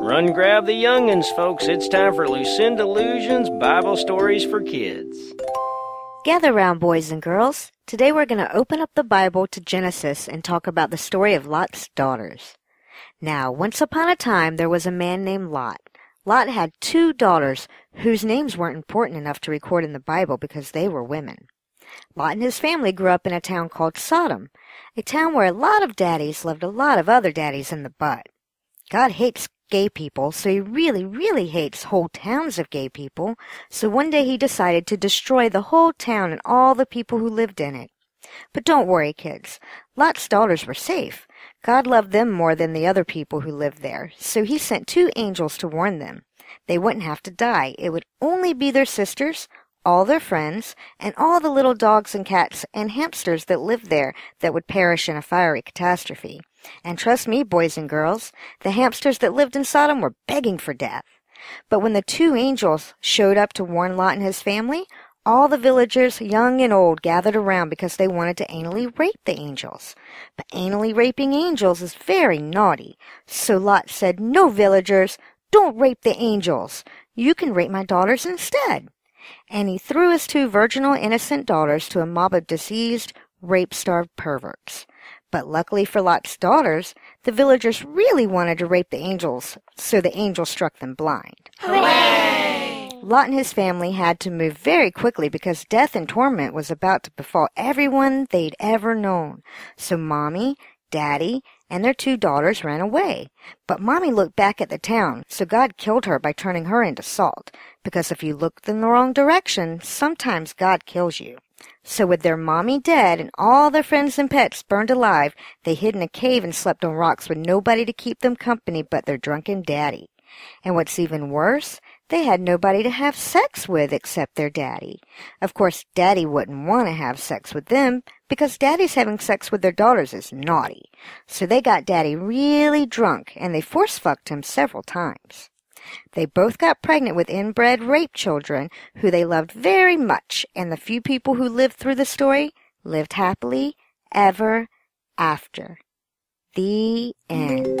Run grab the youngins, folks. It's time for Lucinda Illusions Bible Stories for Kids. Gather round, boys and girls. Today we're going to open up the Bible to Genesis and talk about the story of Lot's daughters. Now, once upon a time, there was a man named Lot. Lot had two daughters whose names weren't important enough to record in the Bible because they were women. Lot and his family grew up in a town called Sodom, a town where a lot of daddies loved a lot of other daddies in the butt. God hates gay people, so he really, really hates whole towns of gay people, so one day he decided to destroy the whole town and all the people who lived in it. But don't worry, kids. Lot's daughters were safe. God loved them more than the other people who lived there, so he sent two angels to warn them. They wouldn't have to die. It would only be their sisters, all their friends, and all the little dogs and cats and hamsters that lived there that would perish in a fiery catastrophe. And trust me, boys and girls, the hamsters that lived in Sodom were begging for death. But when the two angels showed up to warn Lot and his family, all the villagers, young and old, gathered around because they wanted to anally rape the angels. But anally raping angels is very naughty. So Lot said, No, villagers, don't rape the angels. You can rape my daughters instead and he threw his two virginal innocent daughters to a mob of diseased, rape-starved perverts. But luckily for Lot's daughters, the villagers really wanted to rape the angels, so the angel struck them blind. Hooray! Lot and his family had to move very quickly because death and torment was about to befall everyone they'd ever known. So Mommy, Daddy, and their two daughters ran away. But Mommy looked back at the town, so God killed her by turning her into salt, because if you look in the wrong direction, sometimes God kills you. So with their mommy dead and all their friends and pets burned alive, they hid in a cave and slept on rocks with nobody to keep them company but their drunken daddy. And what's even worse, they had nobody to have sex with except their daddy. Of course, daddy wouldn't want to have sex with them because daddy's having sex with their daughters is naughty. So they got daddy really drunk and they force fucked him several times. They both got pregnant with inbred rape children who they loved very much, and the few people who lived through the story lived happily ever after. The end.